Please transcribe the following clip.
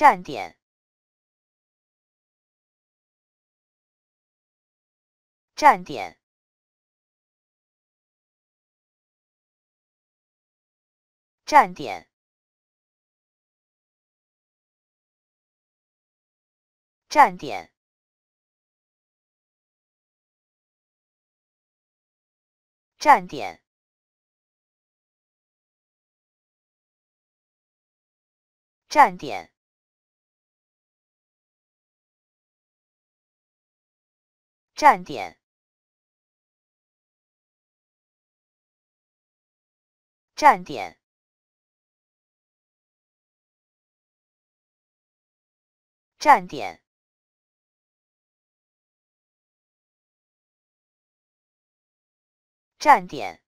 站点，站点，站点，站点，站点，站点。站点，站点，站点，站点。